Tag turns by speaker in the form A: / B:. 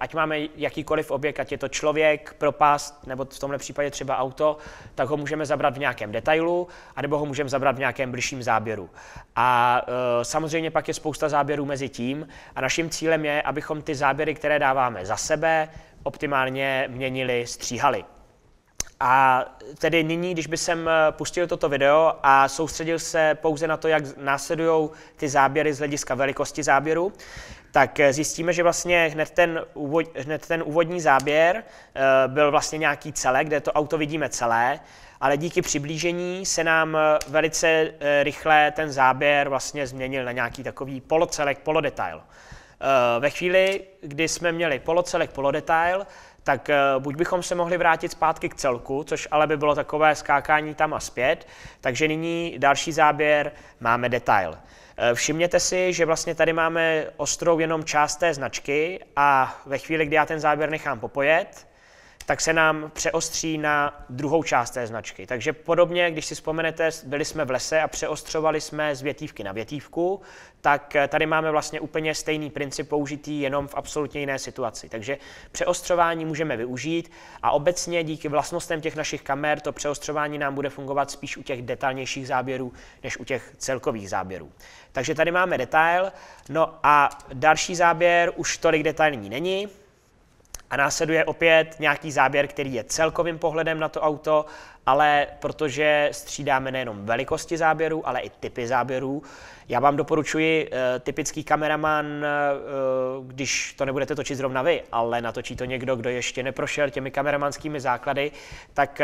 A: ať máme jakýkoliv objekt, ať je to člověk, propast, nebo v tomhle případě třeba auto, tak ho můžeme zabrat v nějakém detailu, anebo ho můžeme zabrat v nějakém blížším záběru. A e, samozřejmě pak je spousta záběrů mezi tím a naším cílem je, abychom ty záběry, které dáváme za sebe, optimálně měnili, stříhali. A tedy nyní, když by jsem eh, pustil toto video a soustředil se pouze na to, jak následují ty záběry z hlediska velikosti záběru, tak eh, zjistíme, že vlastně hned ten, úvod, hned ten úvodní záběr eh, byl vlastně nějaký celek, kde to auto vidíme celé, ale díky přiblížení se nám velice rychle ten záběr vlastně změnil na nějaký takový polocelek, polodetail. Ve chvíli, kdy jsme měli polocelek, polodetail, tak eh, buď bychom se mohli vrátit zpátky k celku, což ale by bylo takové skákání tam a zpět. Takže nyní další záběr máme detail. Eh, všimněte si, že vlastně tady máme ostrou jenom část té značky a ve chvíli, kdy já ten záběr nechám popojet, tak se nám přeostří na druhou část té značky. Takže podobně, když si vzpomenete, byli jsme v lese a přeostřovali jsme z větívky na větívku, tak eh, tady máme vlastně úplně stejný princip použitý jenom v absolutně jiné situaci. Takže přeostřování můžeme využít a obecně díky vlastnostem těch našich kamer to přeostřování nám bude fungovat spíš u těch detailnějších záběrů než u těch celkových záběrů. Takže tady máme detail, no a další záběr už tolik detailní není, a následuje opět nějaký záběr, který je celkovým pohledem na to auto, ale protože střídáme nejenom velikosti záběru, ale i typy záběrů. Já vám doporučuji eh, typický kameraman, eh, eh, když to nebudete točit zrovna vy, ale natočí to někdo, kdo ještě neprošel těmi kameramanskými základy, tak...